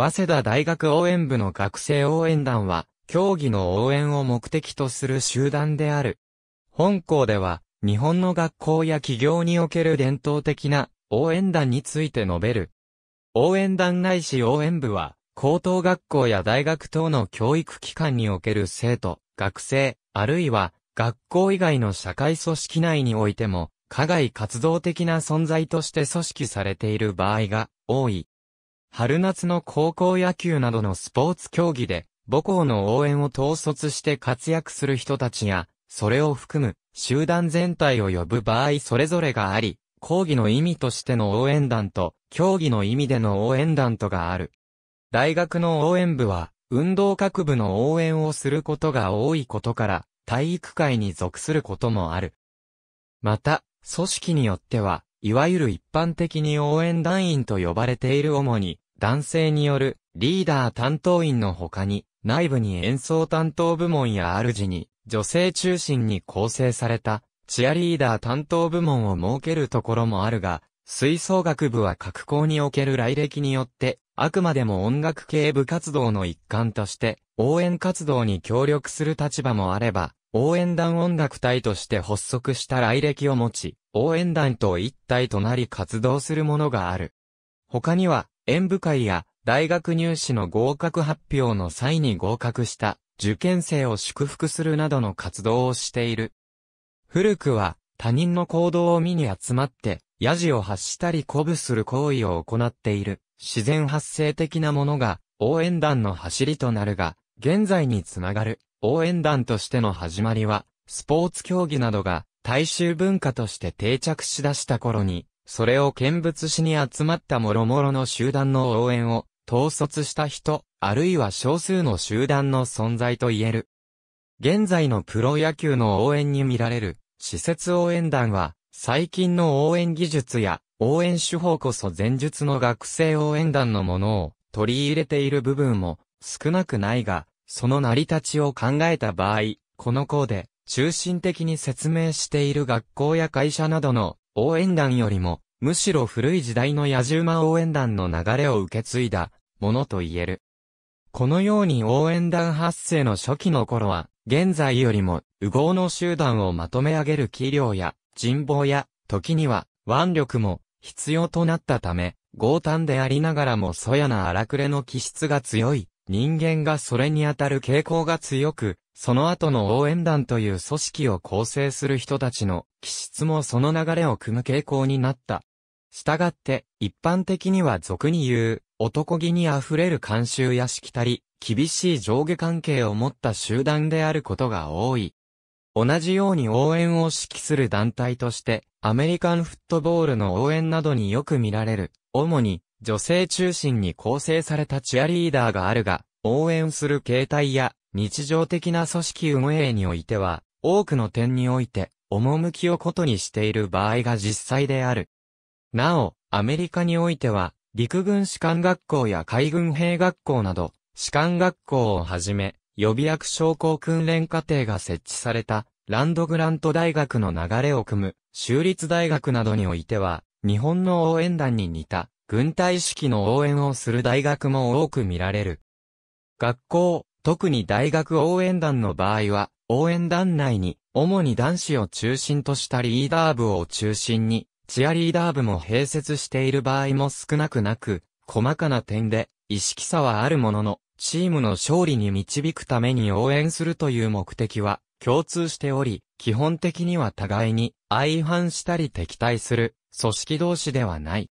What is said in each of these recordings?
早稲田大学応援部の学生応援団は、競技の応援を目的とする集団である。本校では、日本の学校や企業における伝統的な応援団について述べる。応援団ないし応援部は、高等学校や大学等の教育機関における生徒、学生、あるいは学校以外の社会組織内においても、課外活動的な存在として組織されている場合が多い。春夏の高校野球などのスポーツ競技で、母校の応援を統率して活躍する人たちや、それを含む集団全体を呼ぶ場合それぞれがあり、講義の意味としての応援団と、競技の意味での応援団とがある。大学の応援部は、運動各部の応援をすることが多いことから、体育会に属することもある。また、組織によっては、いわゆる一般的に応援団員と呼ばれている主に、男性によるリーダー担当員の他に、内部に演奏担当部門や主に、女性中心に構成された、チアリーダー担当部門を設けるところもあるが、吹奏楽部は各校における来歴によって、あくまでも音楽系部活動の一環として、応援活動に協力する立場もあれば、応援団音楽隊として発足した来歴を持ち、応援団と一体となり活動するものがある。他には、演舞会や大学入試の合格発表の際に合格した受験生を祝福するなどの活動をしている。古くは他人の行動を見に集まってヤジを発したり鼓舞する行為を行っている自然発生的なものが応援団の走りとなるが、現在につながる応援団としての始まりはスポーツ競技などが大衆文化として定着しだした頃にそれを見物しに集まった諸々の集団の応援を、統率した人、あるいは少数の集団の存在と言える。現在のプロ野球の応援に見られる、施設応援団は、最近の応援技術や、応援手法こそ前述の学生応援団のものを取り入れている部分も少なくないが、その成り立ちを考えた場合、この項で中心的に説明している学校や会社などの応援団よりも、むしろ古い時代の野獣馬応援団の流れを受け継いだ、ものと言える。このように応援団発生の初期の頃は、現在よりも、右合の集団をまとめ上げる器量や、人望や、時には、腕力も、必要となったため、強端でありながらもそやな荒くれの気質が強い、人間がそれに当たる傾向が強く、その後の応援団という組織を構成する人たちの気質もその流れを組む傾向になった。したがって、一般的には俗に言う、男気に溢れる慣習やしきたり、厳しい上下関係を持った集団であることが多い。同じように応援を指揮する団体として、アメリカンフットボールの応援などによく見られる、主に女性中心に構成されたチアリーダーがあるが、応援する形態や日常的な組織運営においては、多くの点において、趣をことにしている場合が実際である。なお、アメリカにおいては、陸軍士官学校や海軍兵学校など、士官学校をはじめ、予備役将校訓練課程が設置された、ランドグラント大学の流れを組む、州立大学などにおいては、日本の応援団に似た、軍隊式の応援をする大学も多く見られる。学校、特に大学応援団の場合は、応援団内に、主に男子を中心としたリーダー部を中心に、チアリーダー部も併設している場合も少なくなく、細かな点で、意識差はあるものの、チームの勝利に導くために応援するという目的は、共通しており、基本的には互いに、相反したり敵対する、組織同士ではない。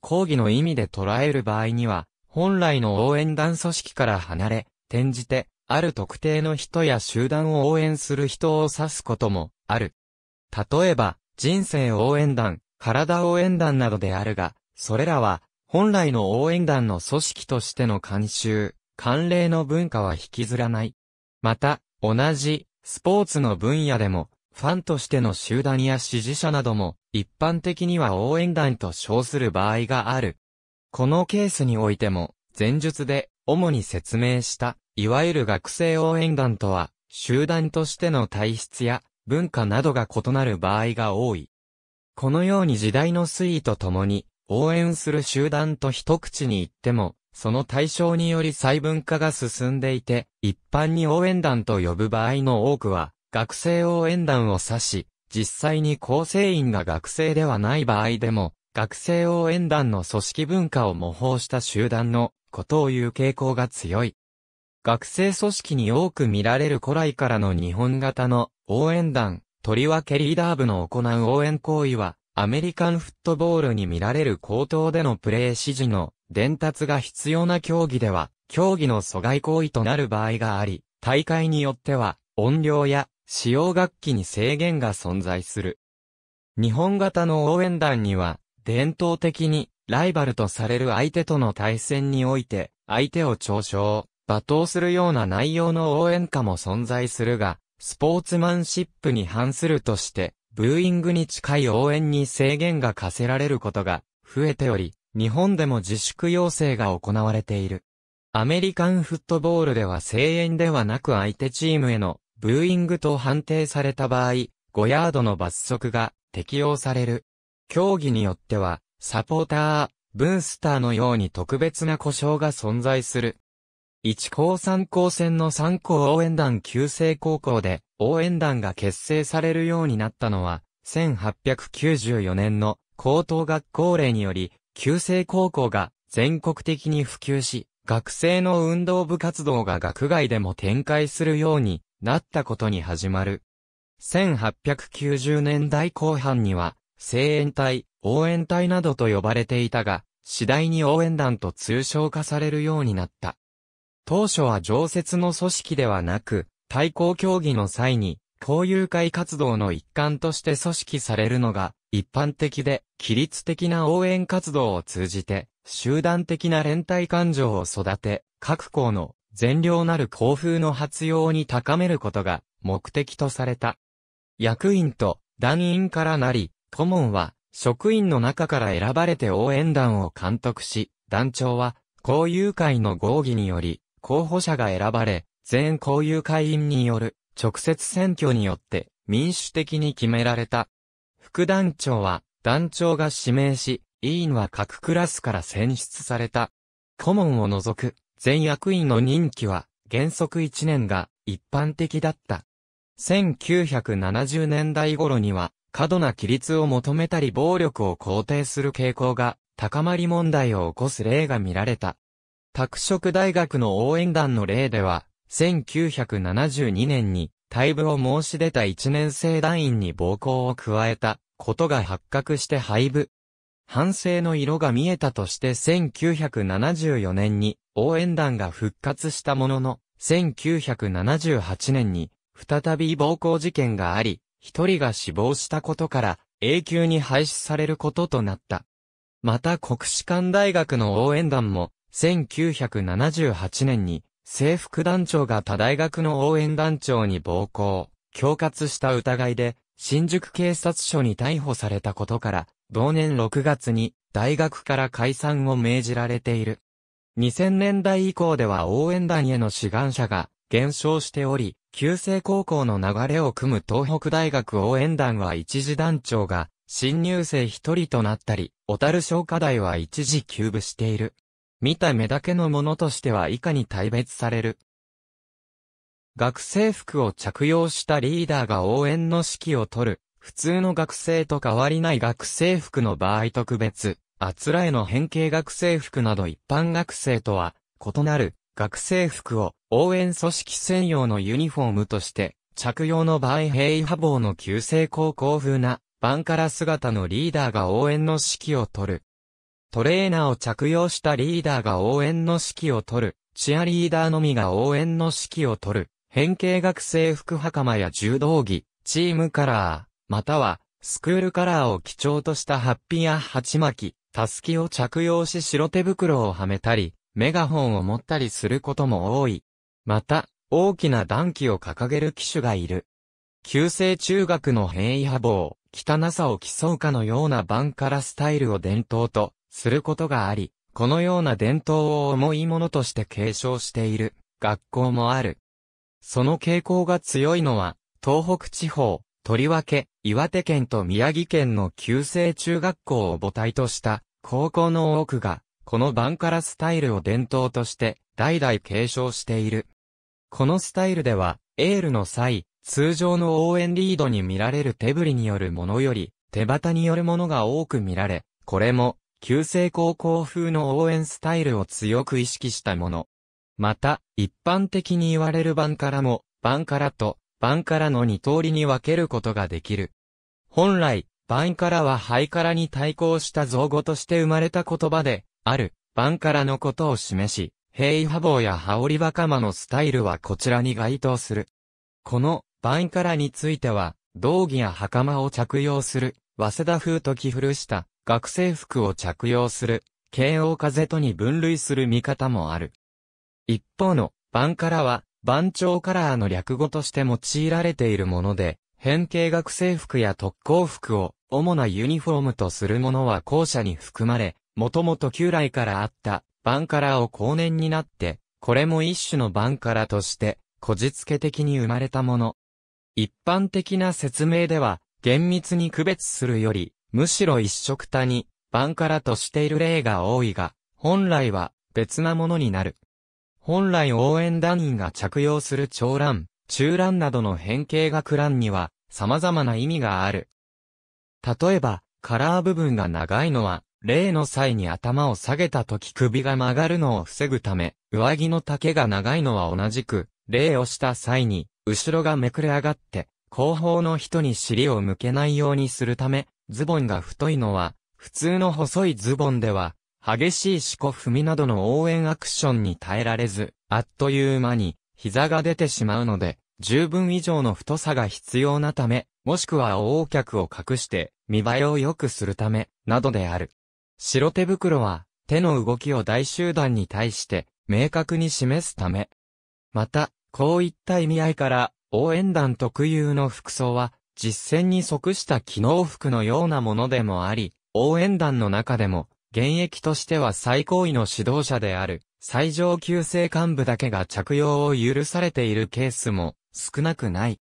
抗議の意味で捉える場合には、本来の応援団組織から離れ、転じて、ある特定の人や集団を応援する人を指すこともある。例えば、人生応援団、体応援団などであるが、それらは、本来の応援団の組織としての慣習、慣例の文化は引きずらない。また、同じ、スポーツの分野でも、ファンとしての集団や支持者なども、一般的には応援団と称する場合がある。このケースにおいても、前述で主に説明した、いわゆる学生応援団とは、集団としての体質や文化などが異なる場合が多い。このように時代の推移とともに、応援する集団と一口に言っても、その対象により細分化が進んでいて、一般に応援団と呼ぶ場合の多くは、学生応援団を指し、実際に構成員が学生ではない場合でも、学生応援団の組織文化を模倣した集団のことを言う傾向が強い。学生組織に多く見られる古来からの日本型の応援団、とりわけリーダー部の行う応援行為は、アメリカンフットボールに見られる口頭でのプレー指示の伝達が必要な競技では、競技の阻害行為となる場合があり、大会によっては音量や使用楽器に制限が存在する。日本型の応援団には、伝統的にライバルとされる相手との対戦において、相手を嘲笑、罵倒するような内容の応援歌も存在するが、スポーツマンシップに反するとして、ブーイングに近い応援に制限が課せられることが増えており、日本でも自粛要請が行われている。アメリカンフットボールでは声援ではなく相手チームへのブーイングと判定された場合、5ヤードの罰則が適用される。競技によっては、サポーター、ブースターのように特別な故障が存在する。一校三高戦の三高応援団旧制高校で応援団が結成されるようになったのは、1894年の高等学校令により、旧制高校が全国的に普及し、学生の運動部活動が学外でも展開するようになったことに始まる。1890年代後半には、声援隊、応援隊などと呼ばれていたが、次第に応援団と通称化されるようになった。当初は常設の組織ではなく、対抗競技の際に、交友会活動の一環として組織されるのが、一般的で、規律的な応援活動を通じて、集団的な連帯感情を育て、各校の善良なる校風の発揚に高めることが目的とされた。役員と団員からなり、顧問は職員の中から選ばれて応援団を監督し、団長は、交友会の合議により、候補者が選ばれ、全交友会員による直接選挙によって民主的に決められた。副団長は団長が指名し、委員は各クラスから選出された。顧問を除く全役員の任期は原則1年が一般的だった。1970年代頃には過度な規律を求めたり暴力を肯定する傾向が高まり問題を起こす例が見られた。拓殖大学の応援団の例では、1972年に退部を申し出た1年生団員に暴行を加えたことが発覚して廃部。反省の色が見えたとして1974年に応援団が復活したものの、1978年に再び暴行事件があり、一人が死亡したことから永久に廃止されることとなった。また国士館大学の応援団も1978年に制服団長が他大学の応援団長に暴行、恐喝した疑いで新宿警察署に逮捕されたことから同年6月に大学から解散を命じられている。2000年代以降では応援団への志願者が減少しており、旧制高校の流れを組む東北大学応援団は一時団長が、新入生一人となったり、小樽商科大は一時休部している。見た目だけのものとしては以下に大別される。学生服を着用したリーダーが応援の指揮を取る。普通の学生と変わりない学生服の場合特別、あつらえの変形学生服など一般学生とは異なる学生服を応援組織専用のユニフォームとして、着用の場合平易派防の旧制高校風な、バンカラ姿のリーダーが応援の指揮を取る。トレーナーを着用したリーダーが応援の指揮を取る。チアリーダーのみが応援の指揮を取る。変形学生服袴や柔道着、チームカラー、または、スクールカラーを基調としたハッピーや鉢巻き、タスキを着用し白手袋をはめたり、メガホンを持ったりすることも多い。また、大きな暖気を掲げる機種がいる。旧制中学の変異波棒、汚さを競うかのようなバンカラスタイルを伝統とすることがあり、このような伝統を重いものとして継承している学校もある。その傾向が強いのは、東北地方、とりわけ、岩手県と宮城県の旧制中学校を母体とした高校の多くが、このバンカラスタイルを伝統として代々継承している。このスタイルでは、エールの際、通常の応援リードに見られる手振りによるものより、手旗によるものが多く見られ、これも、旧制高校風の応援スタイルを強く意識したもの。また、一般的に言われる番からも、番からと、番からの二通りに分けることができる。本来、番からは灰からに対抗した造語として生まれた言葉で、ある、番からのことを示し、平波棒や羽織袴のスタイルはこちらに該当する。この、バンカラについては、道着や袴を着用する、早稲田風と着古した学生服を着用する、慶応風とに分類する見方もある。一方の、バンカラは、番長カラーの略語として用いられているもので、変形学生服や特攻服を主なユニフォームとするものは後者に含まれ、もともと旧来からあったバンカラを後年になって、これも一種のバンカラとして、こじつけ的に生まれたもの。一般的な説明では、厳密に区別するより、むしろ一色多に、バンカラとしている例が多いが、本来は別なものになる。本来応援団員が着用する長蘭、中蘭などの変形学蘭には様々な意味がある。例えば、カラー部分が長いのは、例の際に頭を下げた時首が曲がるのを防ぐため、上着の丈が長いのは同じく、例をした際に、後ろがめくれ上がって、後方の人に尻を向けないようにするため、ズボンが太いのは、普通の細いズボンでは、激しい四股踏みなどの応援アクションに耐えられず、あっという間に、膝が出てしまうので、十分以上の太さが必要なため、もしくは横客を隠して、見栄えを良くするため、などである。白手袋は、手の動きを大集団に対して、明確に示すため。また、こういった意味合いから、応援団特有の服装は、実践に即した機能服のようなものでもあり、応援団の中でも、現役としては最高位の指導者である、最上級生幹部だけが着用を許されているケースも少なくない。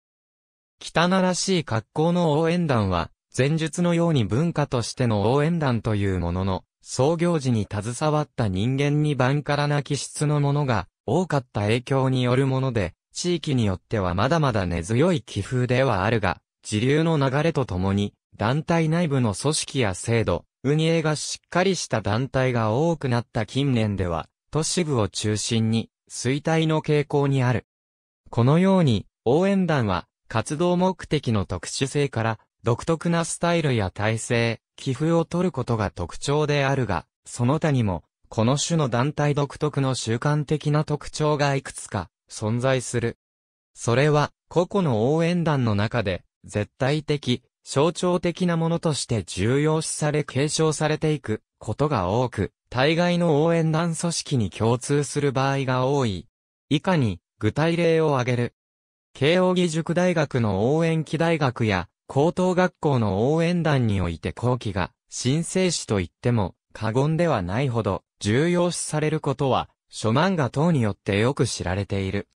汚らしい格好の応援団は、前述のように文化としての応援団というものの、創業時に携わった人間に万からな気質のものが多かった影響によるもので、地域によってはまだまだ根強い気風ではあるが、時流の流れとともに、団体内部の組織や制度、運営がしっかりした団体が多くなった近年では、都市部を中心に衰退の傾向にある。このように、応援団は活動目的の特殊性から独特なスタイルや体制、寄付を取ることが特徴であるが、その他にも、この種の団体独特の習慣的な特徴がいくつか存在する。それは、個々の応援団の中で、絶対的、象徴的なものとして重要視され継承されていくことが多く、大概の応援団組織に共通する場合が多い。以下に具体例を挙げる。慶應義塾大学の応援機大学や高等学校の応援団において後期が、新生史といっても、過言ではないほど、重要視されることは、諸漫画等によってよく知られている。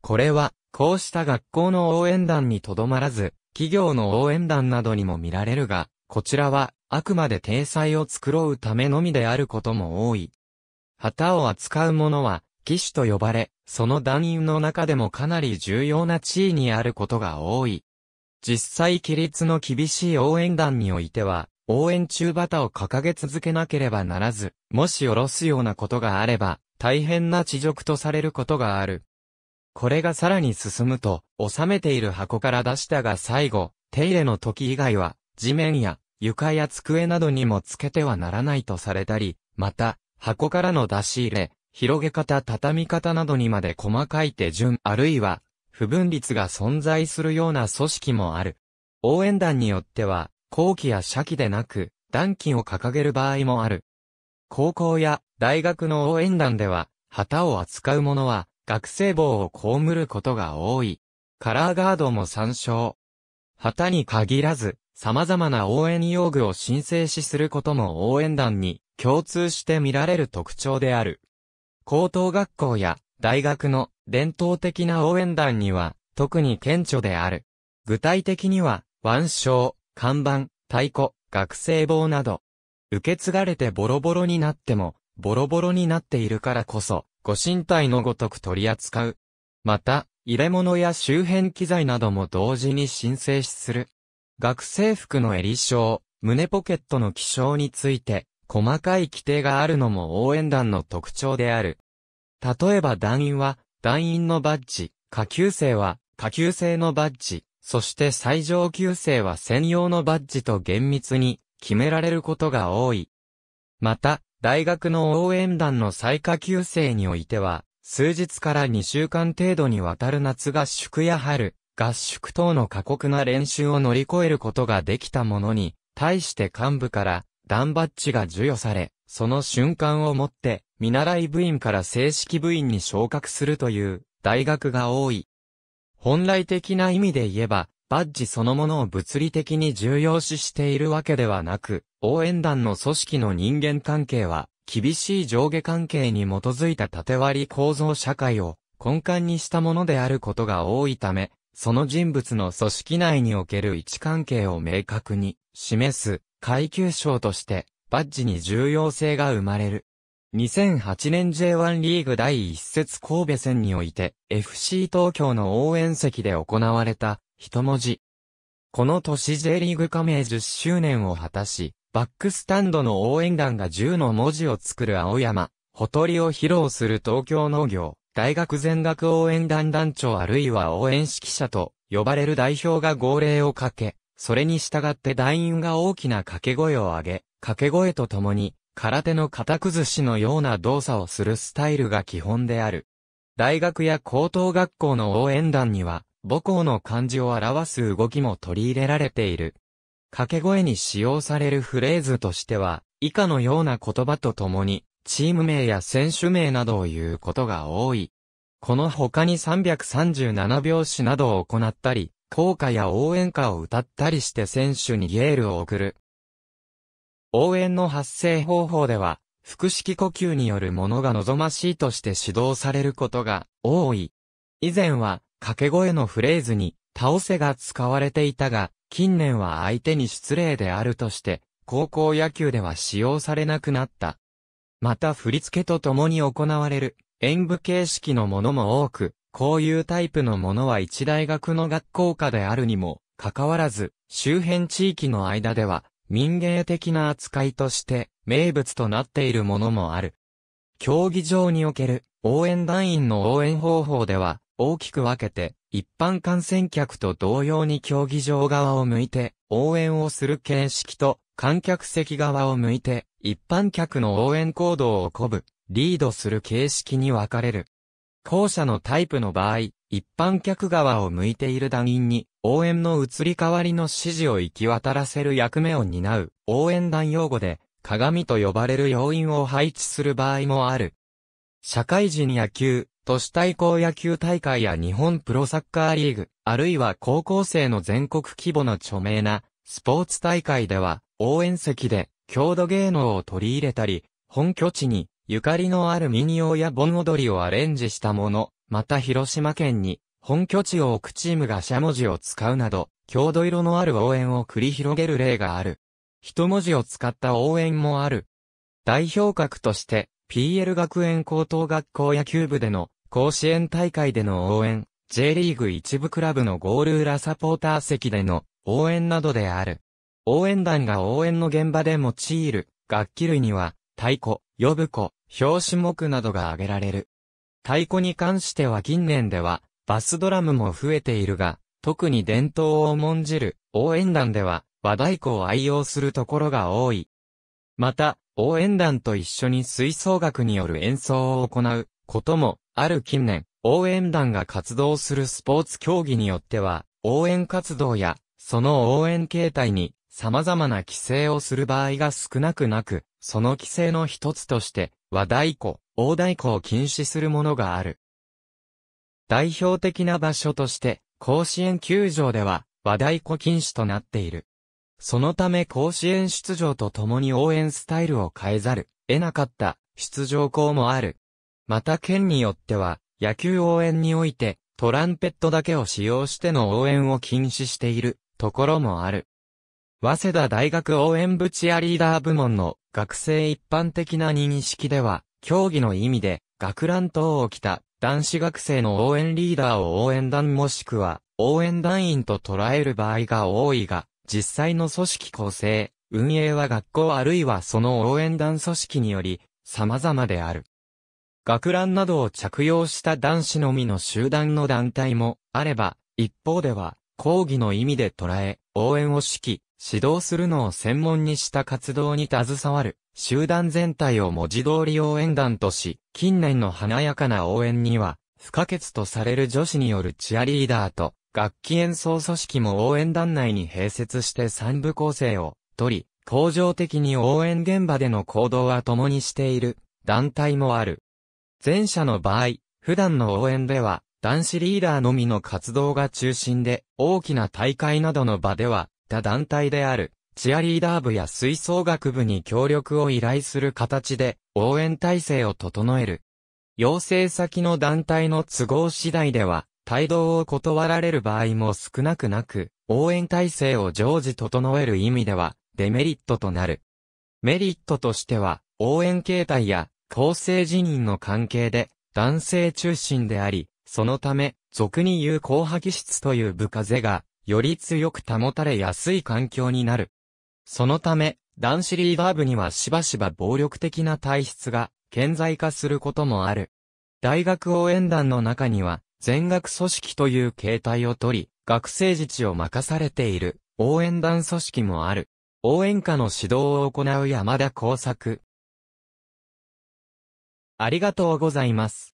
これは、こうした学校の応援団にとどまらず、企業の応援団などにも見られるが、こちらは、あくまで体裁を作ろうためのみであることも多い。旗を扱う者は、騎手と呼ばれ、その団員の中でもかなり重要な地位にあることが多い。実際規律の厳しい応援団においては、応援中旗を掲げ続けなければならず、もし下ろすようなことがあれば、大変な地辱とされることがある。これがさらに進むと、収めている箱から出したが最後、手入れの時以外は、地面や床や机などにもつけてはならないとされたり、また、箱からの出し入れ、広げ方畳み方などにまで細かい手順あるいは不分率が存在するような組織もある。応援団によっては、後期や社期でなく、団旗を掲げる場合もある。高校や大学の応援団では、旗を扱う者は、学生帽を被ることが多い。カラーガードも参照。旗に限らず、様々な応援用具を申請しすることも応援団に共通して見られる特徴である。高等学校や大学の伝統的な応援団には、特に顕著である。具体的には、腕章、看板、太鼓、学生棒など、受け継がれてボロボロになっても、ボロボロになっているからこそ、ご身体のごとく取り扱う。また、入れ物や周辺機材なども同時に申請する。学生服の襟章、胸ポケットの気象について、細かい規定があるのも応援団の特徴である。例えば団員は、団員のバッジ、下級生は下級生のバッジ、そして最上級生は専用のバッジと厳密に決められることが多い。また、大学の応援団の最下級生においては、数日から2週間程度にわたる夏合宿や春、合宿等の過酷な練習を乗り越えることができたものに、対して幹部から、団バッジが授与され、その瞬間をもって、見習い部員から正式部員に昇格するという大学が多い。本来的な意味で言えば、バッジそのものを物理的に重要視しているわけではなく、応援団の組織の人間関係は、厳しい上下関係に基づいた縦割り構造社会を根幹にしたものであることが多いため、その人物の組織内における位置関係を明確に示す階級章としてバッジに重要性が生まれる。2008年 J1 リーグ第1節神戸戦において FC 東京の応援席で行われた一文字。この年 J リーグ加盟10周年を果たし、バックスタンドの応援団が10の文字を作る青山、ほとりを披露する東京農業、大学全学応援団団長あるいは応援指揮者と呼ばれる代表が号令をかけ、それに従って団員が大きな掛け声を上げ、掛け声とともに空手の肩崩しのような動作をするスタイルが基本である。大学や高等学校の応援団には、母校の漢字を表す動きも取り入れられている。掛け声に使用されるフレーズとしては、以下のような言葉とともに、チーム名や選手名などを言うことが多い。この他に337拍子などを行ったり、効果や応援歌を歌ったりして選手にゲールを送る。応援の発声方法では、腹式呼吸によるものが望ましいとして指導されることが多い。以前は掛け声のフレーズに倒せが使われていたが、近年は相手に失礼であるとして、高校野球では使用されなくなった。また振り付けと共に行われる演舞形式のものも多く、こういうタイプのものは一大学の学校下であるにも、かかわらず、周辺地域の間では、民芸的な扱いとして名物となっているものもある。競技場における応援団員の応援方法では大きく分けて一般観戦客と同様に競技場側を向いて応援をする形式と観客席側を向いて一般客の応援行動を鼓舞、リードする形式に分かれる。後者のタイプの場合、一般客側を向いている団員に、応援の移り変わりの指示を行き渡らせる役目を担う、応援団用語で、鏡と呼ばれる要員を配置する場合もある。社会人野球、都市対抗野球大会や日本プロサッカーリーグ、あるいは高校生の全国規模の著名な、スポーツ大会では、応援席で、郷土芸能を取り入れたり、本拠地に、ゆかりのある民謡や盆踊りをアレンジしたもの、また広島県に本拠地を置くチームがしゃもじを使うなど、郷土色のある応援を繰り広げる例がある。一文字を使った応援もある。代表格として、PL 学園高等学校野球部での甲子園大会での応援、J リーグ一部クラブのゴール裏サポーター席での応援などである。応援団が応援の現場で用いる楽器類には、太鼓、呼ぶ子、表紙目などが挙げられる。太鼓に関しては近年では、バスドラムも増えているが、特に伝統を重んじる応援団では、和太鼓を愛用するところが多い。また、応援団と一緒に吹奏楽による演奏を行うこともある近年、応援団が活動するスポーツ競技によっては、応援活動や、その応援形態に様々な規制をする場合が少なくなく、その規制の一つとして、和太鼓、大太鼓を禁止するものがある。代表的な場所として、甲子園球場では和太鼓禁止となっている。そのため甲子園出場と共に応援スタイルを変えざる、得なかった出場校もある。また県によっては、野球応援において、トランペットだけを使用しての応援を禁止しているところもある。早稲田大学応援部チアリーダー部門の学生一般的な認識では、競技の意味で、学ラン等を着た男子学生の応援リーダーを応援団もしくは応援団員と捉える場合が多いが、実際の組織構成、運営は学校あるいはその応援団組織により様々である。学ランなどを着用した男子のみの集団の団体もあれば、一方では、講義の意味で捉え、応援を指揮、指導するのを専門にした活動に携わる、集団全体を文字通り応援団とし、近年の華やかな応援には、不可欠とされる女子によるチアリーダーと、楽器演奏組織も応援団内に併設して三部構成を取り、恒常的に応援現場での行動は共にしている団体もある。前者の場合、普段の応援では男子リーダーのみの活動が中心で、大きな大会などの場ではった団体である、チアリーダー部や吹奏楽部に協力を依頼する形で、応援体制を整える。要請先の団体の都合次第では、帯同を断られる場合も少なくなく、応援体制を常時整える意味では、デメリットとなる。メリットとしては、応援形態や、構成人員の関係で、男性中心であり、そのため、俗に言う後破棄質という部風が、より強く保たれやすい環境になる。そのため、男子リーダー部にはしばしば暴力的な体質が顕在化することもある。大学応援団の中には、全学組織という形態をとり、学生自治を任されている応援団組織もある。応援歌の指導を行う山田耕作。ありがとうございます。